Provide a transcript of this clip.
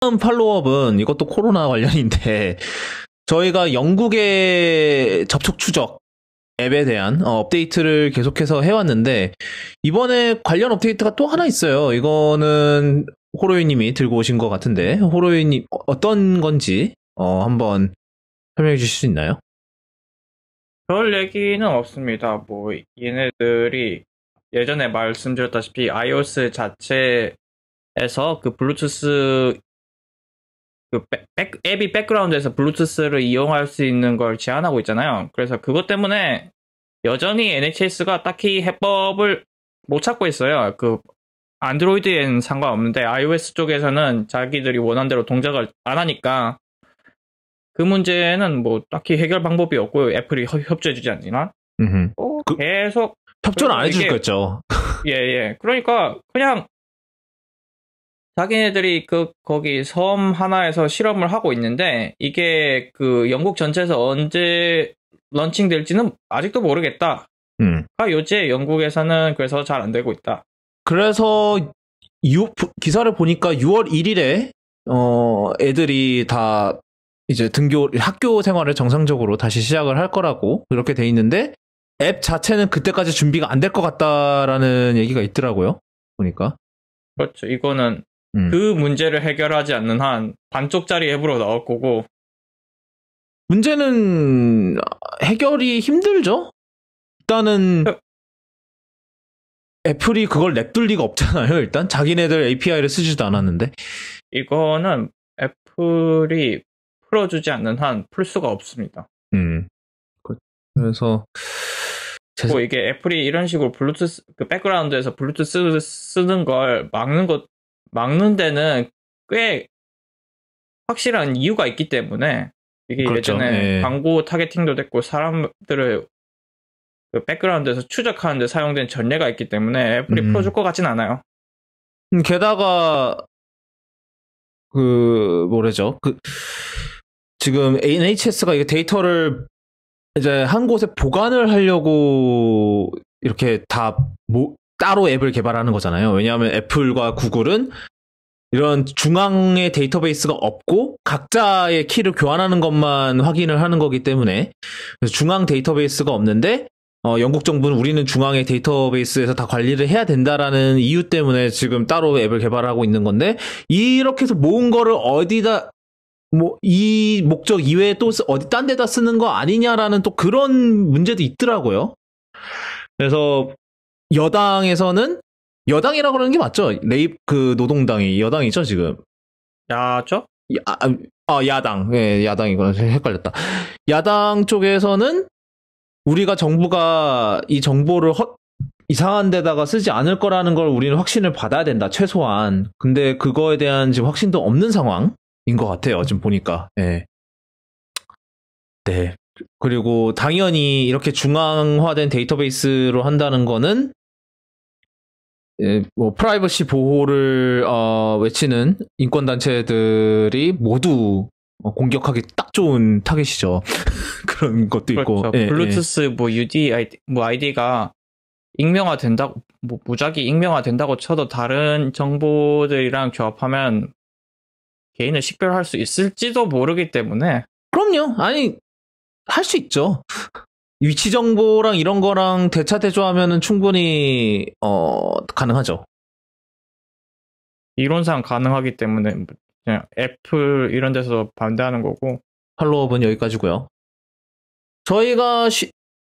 다음 팔로업은 이것도 코로나 관련인데 저희가 영국의 접촉 추적 앱에 대한 어, 업데이트를 계속해서 해왔는데 이번에 관련 업데이트가 또 하나 있어요. 이거는 호로이님이 들고 오신 것 같은데 호로이님 어, 어떤 건지 어, 한번 설명해 주실 수 있나요? 별 얘기는 없습니다. 뭐 얘네들이 예전에 말씀드렸다시피 iOS 자체 에서 그 블루투스 그 백, 백, 앱이 백그라운드에서 블루투스를 이용할 수 있는 걸 제한하고 있잖아요. 그래서 그것 때문에 여전히 NHS가 딱히 해법을 못 찾고 있어요. 그 안드로이드엔 상관없는데 iOS 쪽에서는 자기들이 원한 대로 동작을 안 하니까 그 문제는 뭐 딱히 해결 방법이 없고 애플이 협조해주지 않나만 어, 계속 협조를안 해줄 거죠. 예예. 예. 그러니까 그냥 자기네들이 그 거기 섬 하나에서 실험을 하고 있는데 이게 그 영국 전체에서 언제 런칭될지는 아직도 모르겠다. 음. 아 요새 영국에서는 그래서 잘 안 되고 있다. 그래서 유, 기사를 보니까 6월 1일에 어 애들이 다 이제 등교 학교 생활을 정상적으로 다시 시작을 할 거라고 그렇게 돼 있는데 앱 자체는 그때까지 준비가 안 될 것 같다라는 얘기가 있더라고요. 보니까. 그렇죠. 이거는 음. 그 문제를 해결하지 않는 한 반쪽짜리 앱으로 나올 거고 문제는 해결이 힘들죠. 일단은 어. 애플이 그걸 냅둘 리가 없잖아요. 일단 자기네들 API를 쓰지도 않았는데 이거는 애플이 풀어주지 않는 한 풀 수가 없습니다. 음. 그, 그래서 제... 뭐 이게 애플이 이런 식으로 블루투스 그 백그라운드에서 블루투스 쓰는 걸 막는 것 막는 데는 꽤 확실한 이유가 있기 때문에 이게 그렇죠. 예전에 예. 광고 타겟팅도 됐고 사람들을 그 백그라운드에서 추적하는데 사용된 전례가 있기 때문에 애플이 음. 풀어줄 것 같진 않아요. 음, 게다가 그 뭐래죠? 그 지금 NHS가 이 데이터를 이제 한 곳에 보관을 하려고 이렇게 다 모, 따로 앱을 개발하는 거잖아요. 왜냐하면 애플과 구글은 이런 중앙의 데이터베이스가 없고 각자의 키를 교환하는 것만 확인을 하는 거기 때문에 중앙 데이터베이스가 없는데 어, 영국 정부는 우리는 중앙의 데이터베이스에서 다 관리를 해야 된다라는 이유 때문에 지금 따로 앱을 개발하고 있는 건데 이렇게 해서 모은 거를 어디다 뭐 이 목적 이외에 또 어디 딴 데다 쓰는 거 아니냐라는 또 그런 문제도 있더라고요. 그래서 여당에서는 여당이라고 그러는 게 맞죠? 레이 그 노동당이 여당이죠 지금. 야죠? 야, 아, 음, 아 야당, 예 야당이구나 헷갈렸다. 야당 쪽에서는 우리가 정부가 이 정보를 헛 이상한 데다가 쓰지 않을 거라는 걸 우리는 확신을 받아야 된다 최소한. 근데 그거에 대한 지금 확신도 없는 상황인 것 같아요 지금 보니까. 예. 네. 그리고 당연히 이렇게 중앙화된 데이터베이스로 한다는 거는 예, 뭐 프라이버시 보호를 어, 외치는 인권 단체들이 모두 어, 공격하기 딱 좋은 타겟이죠. 그런 것도 그렇죠. 예, 예. 블루투스 예. 뭐 UD 아이디, 뭐 아이디가 익명화 된다고 뭐 무작위 익명화 된다고 쳐도 다른 정보들이랑 조합하면 개인을 식별할 수 있을지도 모르기 때문에 그럼요. 아니 할수 있죠. 위치 정보랑 이런 거랑 대차 대조하면은 충분히 어 가능하죠. 이론상 가능하기 때문에 그냥 애플 이런 데서 반대하는 거고 팔로업은 여기까지고요. 저희가 쉬,